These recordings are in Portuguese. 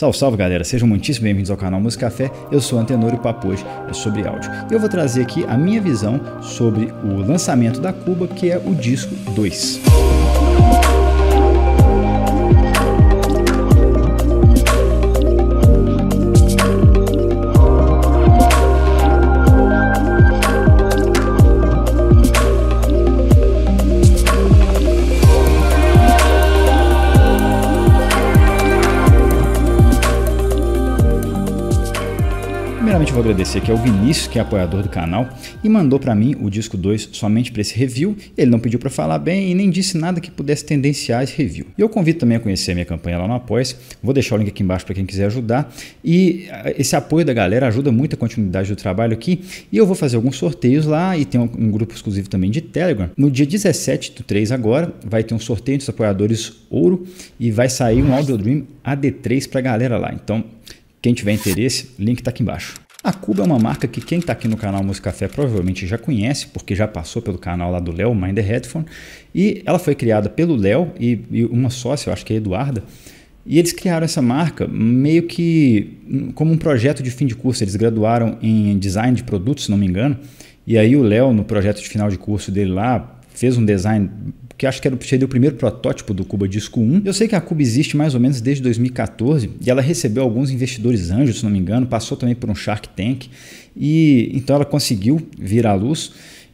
Salve, salve galera, sejam muitíssimo bem-vindos ao canal Música Café, eu sou o Papo hoje é sobre áudio. eu vou trazer aqui a minha visão sobre o lançamento da Cuba, que é o disco 2. vou agradecer aqui ao Vinícius, que é apoiador do canal, e mandou para mim o disco 2 somente para esse review. Ele não pediu para falar bem e nem disse nada que pudesse tendenciar esse review. E eu convido também a conhecer a minha campanha lá no Apoia-se. Vou deixar o link aqui embaixo para quem quiser ajudar. E ah, esse apoio da galera ajuda muito a continuidade do trabalho aqui. E eu vou fazer alguns sorteios lá e tem um grupo exclusivo também de Telegram. No dia 17 do 3 agora, vai ter um sorteio dos apoiadores ouro e vai sair um Audio Dream AD3 para a galera lá. Então, quem tiver interesse, link está aqui embaixo. A Cuba é uma marca que quem está aqui no canal Música Café provavelmente já conhece, porque já passou pelo canal lá do Léo, Mind the Headphone, e ela foi criada pelo Léo e, e, uma sócia, eu acho que é a Eduarda, e eles criaram essa marca meio que como um projeto de fim de curso, eles graduaram em design de produtos, se não me engano, e aí o Léo, no projeto de final de curso dele lá, fez um design que acho que era, seria o primeiro protótipo do Cuba Disco 1. Eu sei que a Cuba existe mais ou menos desde 2014 e ela recebeu alguns investidores anjos, se não me engano, passou também por um Shark Tank e então ela conseguiu vir à luz.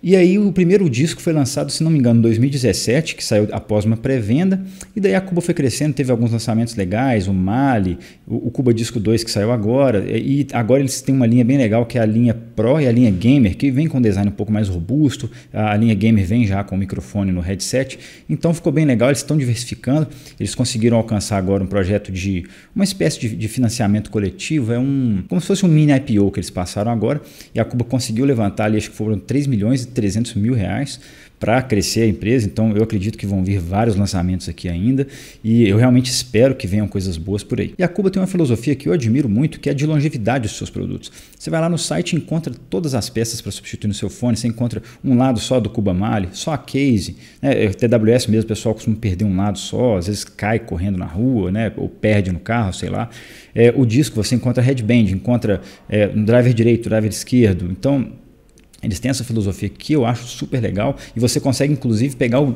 E aí o primeiro disco foi lançado, se não me engano, em 2017, que saiu após uma pré-venda. E daí a Cuba foi crescendo, teve alguns lançamentos legais, o Mali, o, Cuba Disco 2 que saiu agora. E agora eles têm uma linha bem legal que é a linha Pro e a linha Gamer, que vem com um design um pouco mais robusto. A linha Gamer vem já com o microfone no headset. Então ficou bem legal, eles estão diversificando. Eles conseguiram alcançar agora um projeto de uma espécie de, de financiamento coletivo, é um como se fosse um mini IPO que eles passaram agora. E a Cuba conseguiu levantar ali, acho que foram 3 milhões 300 mil reais para crescer a empresa. Então eu acredito que vão vir vários lançamentos aqui ainda e eu realmente espero que venham coisas boas por aí. E a Cuba tem uma filosofia que eu admiro muito, que é de longevidade dos seus produtos. Você vai lá no site e encontra todas as peças para substituir no seu fone, você encontra um lado só do Cuba Mali, só a case, né? É, TWS mesmo, o pessoal costuma perder um lado só, às vezes cai correndo na rua, né? ou perde no carro, sei lá. É, o disco você encontra headband, encontra é, um driver direito, driver esquerdo. Então eles têm essa filosofia que eu acho super legal e você consegue inclusive pegar o,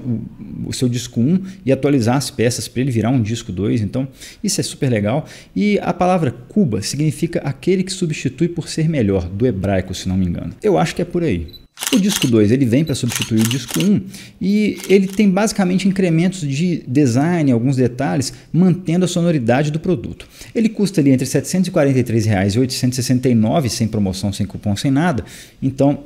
o, seu disco 1 e atualizar as peças para ele virar um disco 2. Então, isso é super legal. E a palavra Cuba significa aquele que substitui por ser melhor, do hebraico, se não me engano. Eu acho que é por aí. O disco 2 ele vem para substituir o disco 1 um, e ele tem basicamente incrementos de design, alguns detalhes, mantendo a sonoridade do produto. Ele custa ali entre R$ 743 e R$ 869, sem promoção, sem cupom, sem nada. Então,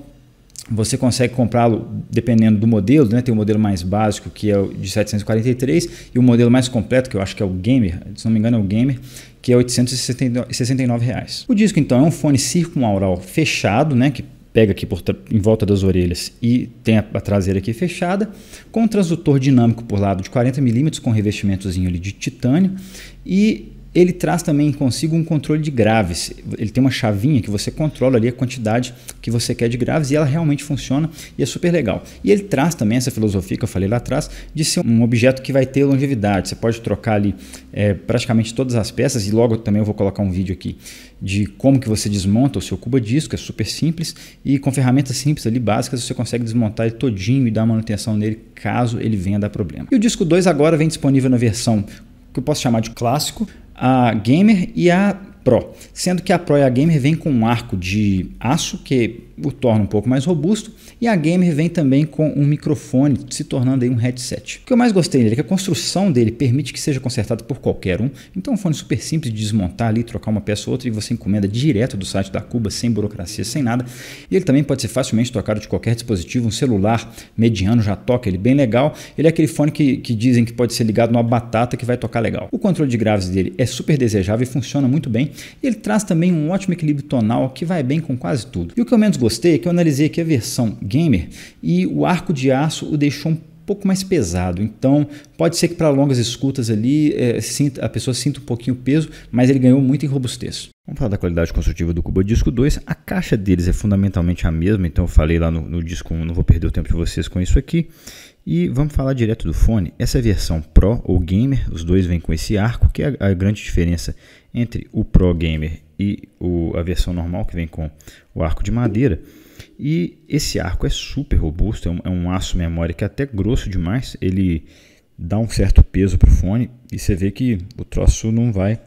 você consegue comprá-lo dependendo do modelo, né? Tem o modelo mais básico que é o de 743 e o modelo mais completo que eu acho que é o Gamer, se não me engano é o Gamer, que é 869 reais. O disco então é um fone circunaural fechado, né? Que pega aqui por, em volta das orelhas e tem a, a traseira aqui fechada, com um transdutor dinâmico por lado de 40 mm com revestimentozinho ali de titânio e ele traz também consigo um controle de graves. Ele tem uma chavinha que você controla ali a quantidade que você quer de graves e ela realmente funciona e é super legal. E ele traz também essa filosofia que eu falei lá atrás de ser um objeto que vai ter longevidade. Você pode trocar ali é, praticamente todas as peças e logo também eu vou colocar um vídeo aqui de como que você desmonta o seu cuba disco. É super simples e com ferramentas simples ali básicas você consegue desmontar ele todinho e dar manutenção nele caso ele venha dar problema. E o disco 2 agora vem disponível na versão que eu posso chamar de clássico, a Gamer e a Pro, sendo que a Pro e a Gamer vêm com um arco de aço que o torna um pouco mais robusto e a Gamer vem também com um microfone, se tornando aí um headset. O que eu mais gostei dele é que a construção dele permite que seja consertado por qualquer um, então é um fone super simples de desmontar ali, trocar uma peça ou outra e você encomenda direto do site da Cuba, sem burocracia, sem nada. E ele também pode ser facilmente trocado de qualquer dispositivo, um celular mediano já toca ele bem legal. Ele é aquele fone que, que dizem que pode ser ligado numa batata que vai tocar legal. O controle de graves dele é super desejável e funciona muito bem. E ele traz também um ótimo equilíbrio tonal que vai bem com quase tudo. E o que eu menos gostei é que eu analisei aqui a versão gamer e o arco de aço o deixou um pouco mais pesado. Então, pode ser que para longas escutas ali é, a pessoa sinta um pouquinho o peso, mas ele ganhou muito em robustez. Vamos falar da qualidade construtiva do Cuba Disco 2. A caixa deles é fundamentalmente a mesma, então eu falei lá no, no disco 1, não vou perder o tempo de vocês com isso aqui. E vamos falar direto do fone. Essa é versão Pro ou Gamer, os dois vêm com esse arco, que é a grande diferença entre o Pro Gamer e o, a versão normal que vem com o arco de madeira. E esse arco é super robusto, é um, é um aço memória que é até grosso demais, ele dá um certo peso para o fone e você vê que o troço não vai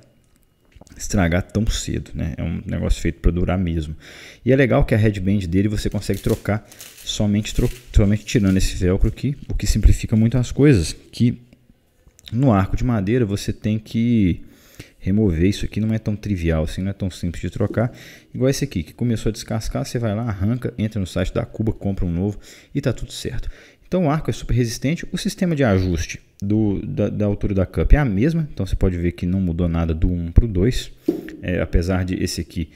estragar tão cedo, né? É um negócio feito para durar mesmo. E é legal que a headband dele você consegue trocar somente, tro somente tirando esse velcro aqui, o que simplifica muito as coisas, que no arco de madeira você tem que remover. Isso aqui não é tão trivial assim, não é tão simples de trocar. Igual esse aqui, que começou a descascar, você vai lá, arranca, entra no site da Cuba, compra um novo e tá tudo certo. Então o arco é super resistente. O sistema de ajuste do, da, da, altura da cup é a mesma, então você pode ver que não mudou nada do 1 para o 2, é, apesar de esse aqui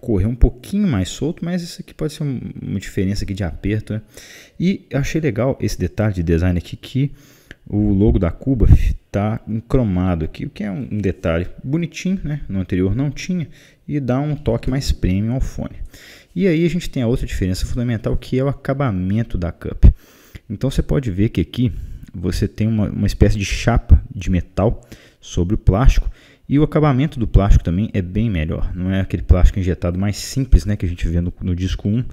correr um pouquinho mais solto, mas isso aqui pode ser uma diferença aqui de aperto. Né? E achei legal esse detalhe de design aqui que o logo da Cuba está cromado aqui, o que é um detalhe bonitinho, né? No anterior não tinha e dá um toque mais premium ao fone. E aí a gente tem a outra diferença fundamental que é o acabamento da cup. Então você pode ver que aqui você tem uma, uma espécie de chapa de metal sobre o plástico e o acabamento do plástico também é bem melhor. Não é aquele plástico injetado mais simples né, que a gente vê no, no disco 1,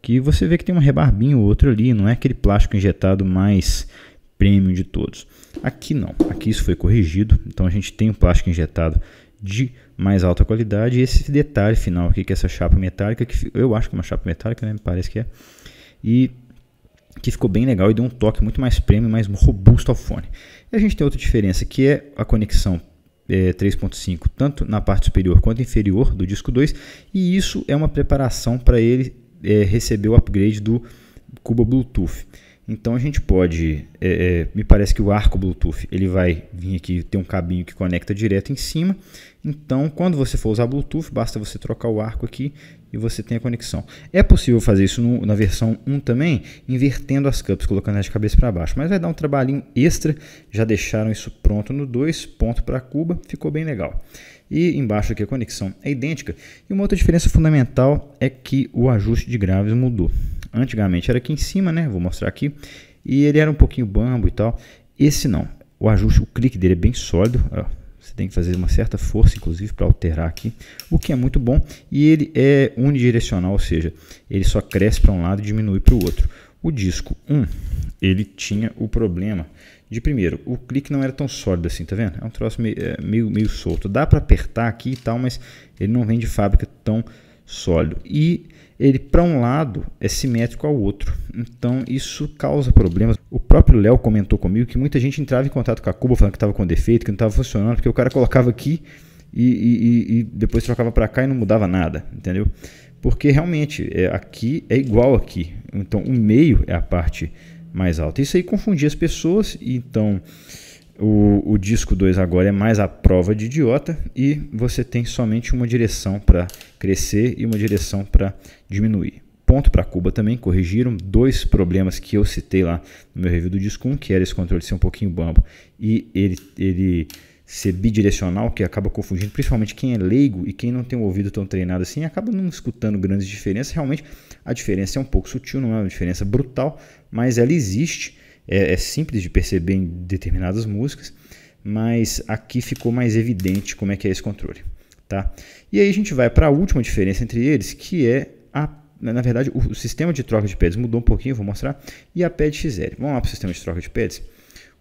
que você vê que tem um rebarbinho ou outro ali. Não é aquele plástico injetado mais premium de todos. Aqui não, aqui isso foi corrigido, então a gente tem um plástico injetado de mais alta qualidade. E esse detalhe final aqui, que é essa chapa metálica, que eu acho que é uma chapa metálica, né? Me parece que é. E que ficou bem legal e deu um toque muito mais premium, mais robusto ao fone. E a gente tem outra diferença, que é a conexão é, 3.5, tanto na parte superior quanto inferior do disco 2. E isso é uma preparação para ele é, receber o upgrade do Cuba Bluetooth. Então a gente pode, é, é, me parece que o arco Bluetooth ele vai vir aqui ter um cabinho que conecta direto em cima. Então quando você for usar Bluetooth basta você trocar o arco aqui e você tem a conexão. É possível fazer isso no, na versão 1 também, invertendo as cups, colocando as de cabeça para baixo, mas vai dar um trabalhinho extra. Já deixaram isso pronto no 2, ponto para Cuba, ficou bem legal. E embaixo aqui a conexão é idêntica. E uma outra diferença fundamental é que o ajuste de graves mudou. Antigamente era aqui em cima, né? Vou mostrar aqui. E ele era um pouquinho bambo e tal. Esse não. O ajuste, o clique dele é bem sólido. Ó, você tem que fazer uma certa força, inclusive, para alterar aqui, o que é muito bom. E ele é unidirecional, ou seja, ele só cresce para um lado e diminui para o outro. O disco 1, ele tinha o problema de primeiro, o clique não era tão sólido assim, tá vendo? É um troço meio, é, meio, meio solto. Dá para apertar aqui e tal, mas ele não vem de fábrica tão sólido. E ele para um lado é simétrico ao outro. Então isso causa problemas. O próprio Léo comentou comigo que muita gente entrava em contato com a cuba falando que estava com defeito, que não estava funcionando, porque o cara colocava aqui e, e, e depois trocava para cá e não mudava nada, entendeu? Porque realmente é, aqui é igual aqui. Então o meio é a parte mais alta. Isso aí confundia as pessoas, então o, o disco 2 agora é mais a prova de idiota e você tem somente uma direção para crescer e uma direção para diminuir. Ponto para Cuba também, corrigiram dois problemas que eu citei lá no meu review do disco 1, que era esse controle ser um pouquinho bambo e ele, ele ser bidirecional, que acaba confundindo principalmente quem é leigo e quem não tem o ouvido tão treinado assim, acaba não escutando grandes diferenças. Realmente a diferença é um pouco sutil, não é uma diferença brutal, mas ela existe é, é simples de perceber em determinadas músicas, mas aqui ficou mais evidente como é que é esse controle. Tá? E aí a gente vai para a última diferença entre eles, que é a na verdade, o sistema de troca de pads mudou um pouquinho, vou mostrar, e a pad XL. Vamos lá para o sistema de troca de pads.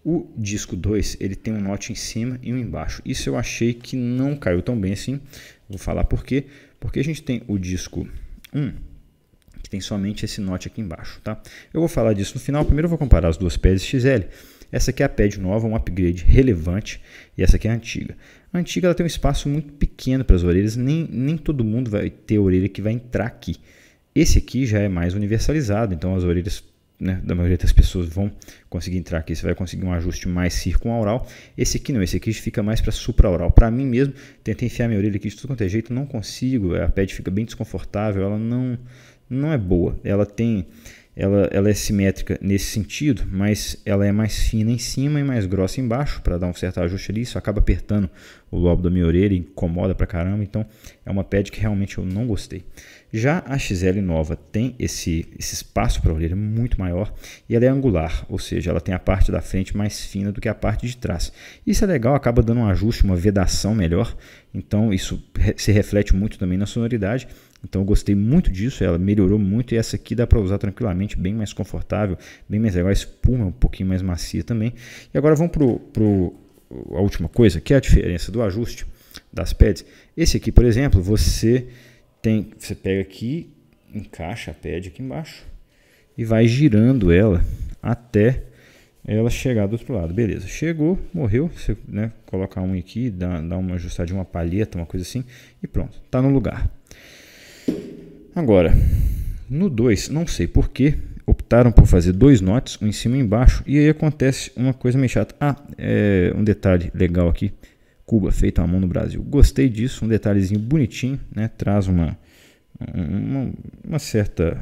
O disco 2, ele tem um note em cima e um embaixo. Isso eu achei que não caiu tão bem assim. Vou falar por quê. Porque a gente tem o disco 1, um, que tem somente esse note aqui embaixo. Tá? Eu vou falar disso no final. Primeiro eu vou comparar as duas pads XL. Essa aqui é a pad nova, um upgrade relevante, e essa aqui é a antiga. A antiga ela tem um espaço muito pequeno para as orelhas, nem, nem todo mundo vai ter orelha que vai entrar aqui. Esse aqui já é mais universalizado, então as orelhas né, da maioria das pessoas vão conseguir entrar aqui, você vai conseguir um ajuste mais circunaural. Esse aqui não, esse aqui fica mais para oral. Para mim mesmo, tentei enfiar minha orelha aqui de tudo quanto é jeito, não consigo, a pad fica bem desconfortável, ela não não é boa. Ela tem ela, ela é simétrica nesse sentido, mas ela é mais fina em cima e mais grossa embaixo para dar um certo ajuste ali. Isso acaba apertando o lobo da minha orelha, incomoda pra caramba. Então é uma pad que realmente eu não gostei. Já a XL nova tem esse, esse espaço para a orelha muito maior e ela é angular, ou seja, ela tem a parte da frente mais fina do que a parte de trás. Isso é legal, acaba dando um ajuste, uma vedação melhor. Então isso se reflete muito também na sonoridade então eu gostei muito disso, ela melhorou muito e essa aqui dá para usar tranquilamente, bem mais confortável, bem mais legal, a espuma é um pouquinho mais macia também. E agora vamos para pro, a última coisa, que é a diferença do ajuste das pads. Esse aqui, por exemplo, você tem, você pega aqui, encaixa a pad aqui embaixo e vai girando ela até ela chegar do outro lado. Beleza, chegou, morreu, você né, coloca um aqui, dá, dá uma ajustada de uma palheta, uma coisa assim, e pronto, está no lugar. Agora, no 2, não sei porquê, optaram por fazer dois notes, um em cima e embaixo, e aí acontece uma coisa meio chata. Ah, é, um detalhe legal aqui. Cuba, feito à mão no Brasil. Gostei disso, um detalhezinho bonitinho, né? Traz uma, uma, uma certa...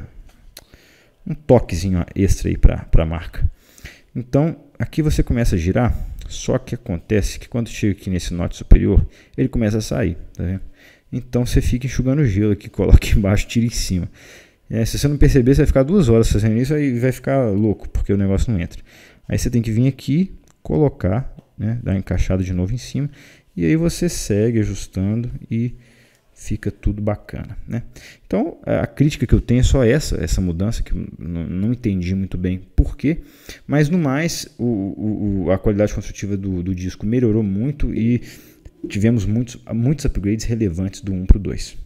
um toquezinho extra aí para a marca. Então, aqui você começa a girar, só que acontece que quando chega aqui nesse note superior, ele começa a sair, tá vendo? Então você fica enxugando gelo aqui, coloca embaixo, tira em cima. É, se você não perceber, você vai ficar duas horas fazendo isso e vai ficar louco, porque o negócio não entra. Aí você tem que vir aqui, colocar, né, dar encaixado de novo em cima, e aí você segue ajustando e fica tudo bacana. Né? Então a crítica que eu tenho é só essa, essa mudança, que eu não entendi muito bem porquê, mas no mais o, o, a qualidade construtiva do, do disco melhorou muito e tivemos muitos, muitos upgrades relevantes do 1 para o 2.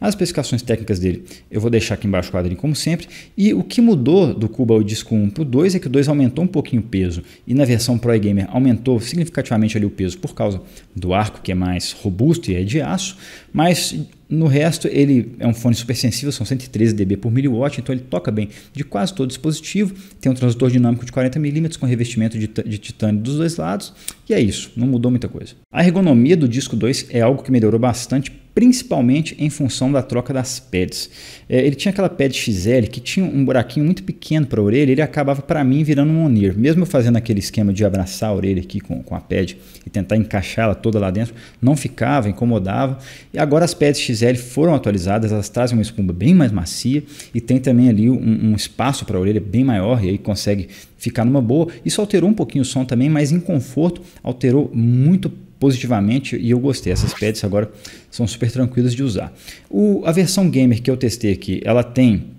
As especificações técnicas dele eu vou deixar aqui embaixo o quadrinho como sempre. E o que mudou do Cuba o disco 1 para o 2 é que o 2 aumentou um pouquinho o peso. E na versão Pro Gamer aumentou significativamente ali o peso por causa do arco que é mais robusto e é de aço. Mas no resto, ele é um fone super sensível, são 113 dB por miliwatt, então ele toca bem de quase todo dispositivo. Tem um transdutor dinâmico de 40 mm com revestimento de, de titânio dos dois lados, e é isso, não mudou muita coisa. A ergonomia do disco 2 é algo que melhorou bastante, principalmente em função da troca das pads. É, ele tinha aquela pad XL que tinha um buraquinho muito pequeno para a orelha, ele acabava para mim virando um onir. Mesmo fazendo aquele esquema de abraçar a orelha aqui com, com a pad e tentar encaixá-la toda lá dentro, não ficava, incomodava. E agora as pads XL foram atualizadas, elas trazem uma espuma bem mais macia e tem também ali um, um espaço para a orelha bem maior e aí consegue ficar numa boa. Isso alterou um pouquinho o som também, mas em conforto alterou muito positivamente e eu gostei. Essas pads agora são super tranquilas de usar. O, a versão gamer que eu testei aqui, ela tem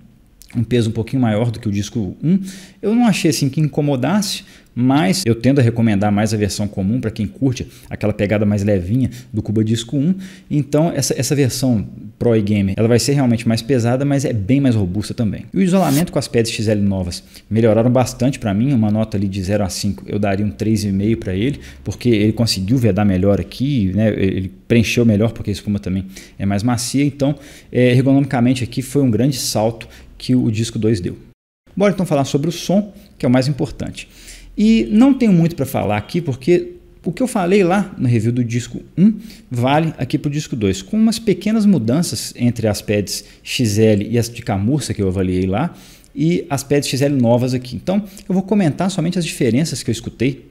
um peso um pouquinho maior do que o disco 1. Eu não achei assim que incomodasse, mas eu tendo a recomendar mais a versão comum para quem curte aquela pegada mais levinha do Cuba Disco 1. Então essa, essa versão Pro e Gamer ela vai ser realmente mais pesada, mas é bem mais robusta também. E o isolamento com as pads XL novas melhoraram bastante para mim, uma nota ali de 0 a 5 eu daria um 3,5 para ele, porque ele conseguiu vedar melhor aqui, né? ele preencheu melhor porque a espuma também é mais macia, então é, ergonomicamente aqui foi um grande salto que o disco 2 deu. Bora então falar sobre o som, que é o mais importante. E não tenho muito para falar aqui, porque o que eu falei lá na review do disco 1 vale aqui para o disco 2, com umas pequenas mudanças entre as pads XL e as de camurça que eu avaliei lá, e as pads XL novas aqui. Então eu vou comentar somente as diferenças que eu escutei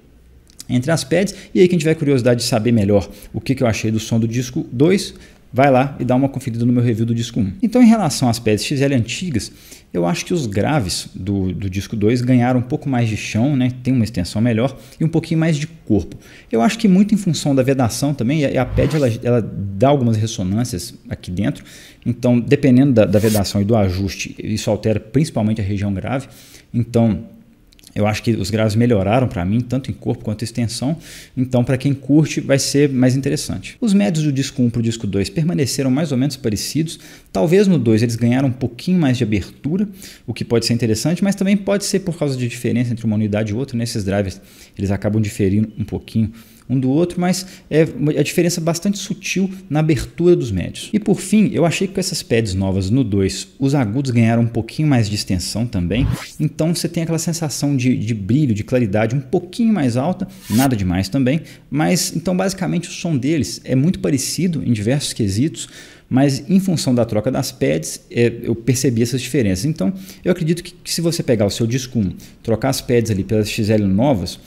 entre as pads, e aí quem tiver curiosidade de saber melhor o que, que eu achei do som do disco 2, vai lá e dá uma conferida no meu review do disco 1. Então, em relação às pedras XL antigas, eu acho que os graves do, do disco 2 ganharam um pouco mais de chão, né? tem uma extensão melhor e um pouquinho mais de corpo. Eu acho que muito em função da vedação também, a, a pad ela, ela dá algumas ressonâncias aqui dentro, então dependendo da, da vedação e do ajuste, isso altera principalmente a região grave. Então, eu acho que os graves melhoraram para mim, tanto em corpo quanto em extensão, então para quem curte vai ser mais interessante. Os médios do disco 1 para o disco 2 permaneceram mais ou menos parecidos, talvez no 2 eles ganharam um pouquinho mais de abertura, o que pode ser interessante, mas também pode ser por causa de diferença entre uma unidade e outra, nesses drives eles acabam diferindo um pouquinho um do outro, mas é a diferença é bastante sutil na abertura dos médios. E por fim, eu achei que com essas pads novas no 2, os agudos ganharam um pouquinho mais de extensão também, então você tem aquela sensação de, de brilho, de claridade um pouquinho mais alta, nada demais também, mas então basicamente o som deles é muito parecido em diversos quesitos, mas em função da troca das pads, é, eu percebi essas diferenças. Então, eu acredito que, que se você pegar o seu disco 1, trocar as pads ali pelas XL novas,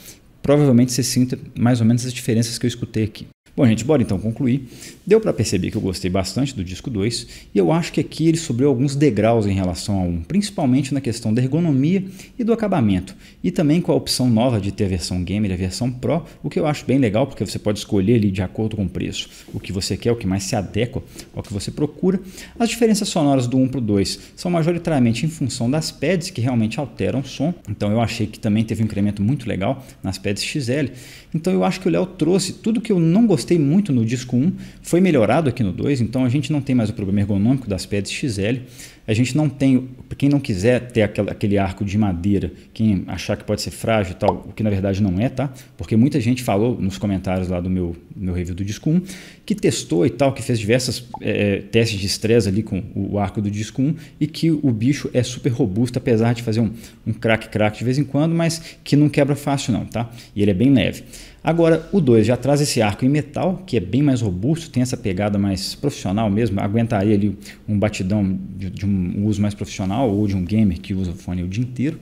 provavelmente você sinta mais ou menos as diferenças que eu escutei aqui. Bom, gente, bora então concluir. Deu para perceber que eu gostei bastante do disco 2 e eu acho que aqui ele subiu alguns degraus em relação ao 1, principalmente na questão da ergonomia e do acabamento, e também com a opção nova de ter a versão Gamer e a versão Pro, o que eu acho bem legal porque você pode escolher ali de acordo com o preço o que você quer, o que mais se adequa ao que você procura. As diferenças sonoras do 1 para o 2 são majoritariamente em função das pads que realmente alteram o som, então eu achei que também teve um incremento muito legal nas pads XL então eu acho que o Léo trouxe tudo que eu não gostei muito no disco 1, foi melhorado aqui no 2, então a gente não tem mais o problema ergonômico das pads XL, a gente não tem, quem não quiser ter aquele arco de madeira, quem achar que pode ser frágil e tal, o que na verdade não é, tá? Porque muita gente falou nos comentários lá do meu, meu review do disco 1, que testou e tal, que fez diversas é, é testes de estresse ali com o arco do disco 1 e que o bicho é super robusto, apesar de fazer um crack-crack um de vez em quando, mas que não quebra fácil não, tá? E ele é bem leve. Agora, o 2 já traz esse arco em metal, que é bem mais robusto, tem essa pegada mais profissional mesmo, aguentaria ali um batidão de, de um uso mais profissional ou de um gamer que usa o fone o dia inteiro.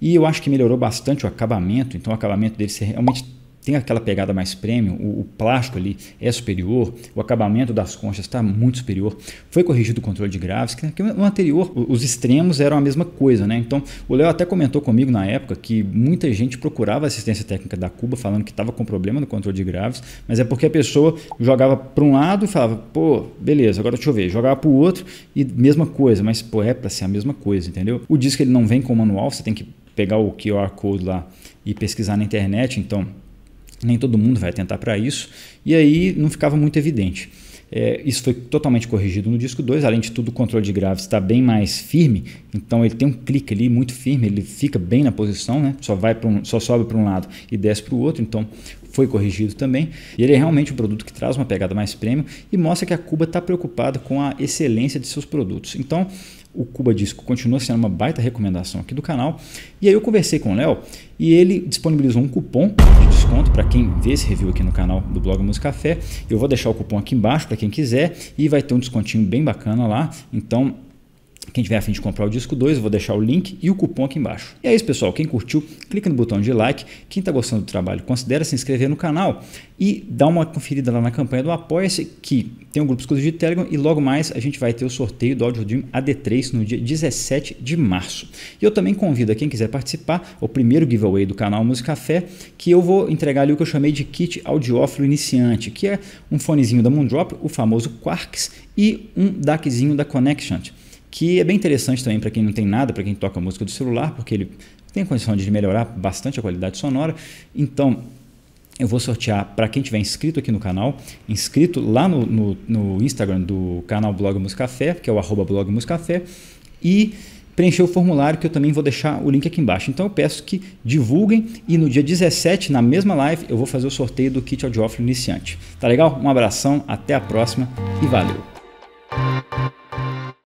E eu acho que melhorou bastante o acabamento, então o acabamento dele realmente tem aquela pegada mais premium, o, o, plástico ali é superior, o acabamento das conchas está muito superior. Foi corrigido o controle de graves, que, né, que no anterior os extremos eram a mesma coisa, né? Então o Léo até comentou comigo na época que muita gente procurava assistência técnica da Cuba falando que estava com problema no controle de graves, mas é porque a pessoa jogava para um lado e falava, pô, beleza, agora deixa eu ver, jogava para o outro e mesma coisa, mas pô, é para ser a mesma coisa, entendeu? O disco ele não vem com manual, você tem que pegar o QR Code lá e pesquisar na internet, então nem todo mundo vai tentar para isso, e aí não ficava muito evidente. É, isso foi totalmente corrigido no disco 2. Além de tudo, o controle de graves está bem mais firme, então ele tem um clique ali muito firme, ele fica bem na posição, né? só, vai um, só sobe para um lado e desce para o outro, então foi corrigido também. E ele é realmente um produto que traz uma pegada mais premium e mostra que a Cuba está preocupada com a excelência de seus produtos. Então, o Cuba Disco continua sendo uma baita recomendação aqui do canal. E aí eu conversei com o Léo e ele disponibilizou um cupom de desconto para quem vê esse review aqui no canal do blog Música Fé. Eu vou deixar o cupom aqui embaixo para quem quiser e vai ter um descontinho bem bacana lá. Então quem tiver a fim de comprar o disco 2, vou deixar o link e o cupom aqui embaixo. E é isso, pessoal. Quem curtiu, clica no botão de like. Quem está gostando do trabalho, considere se inscrever no canal e dá uma conferida lá na campanha do Apoia-se, que tem um grupo exclusivo de Telegram e logo mais a gente vai ter o sorteio do Audio Dream AD3 no dia 17 de março. E eu também convido a quem quiser participar, o primeiro giveaway do canal Música Fé, que eu vou entregar ali o que eu chamei de kit audiófilo iniciante, que é um fonezinho da Moondrop, o famoso Quarks, e um DACzinho da Connection que é bem interessante também para quem não tem nada, para quem toca música do celular, porque ele tem a condição de melhorar bastante a qualidade sonora. Então, eu vou sortear para quem tiver inscrito aqui no canal, inscrito lá no, no, no Instagram do canal Blog Muscafé, que é o arroba Blog e preencher o formulário que eu também vou deixar o link aqui embaixo. Então eu peço que divulguem e no dia 17, na mesma live, eu vou fazer o sorteio do kit audiófilo iniciante. Tá legal? Um abração, até a próxima e valeu!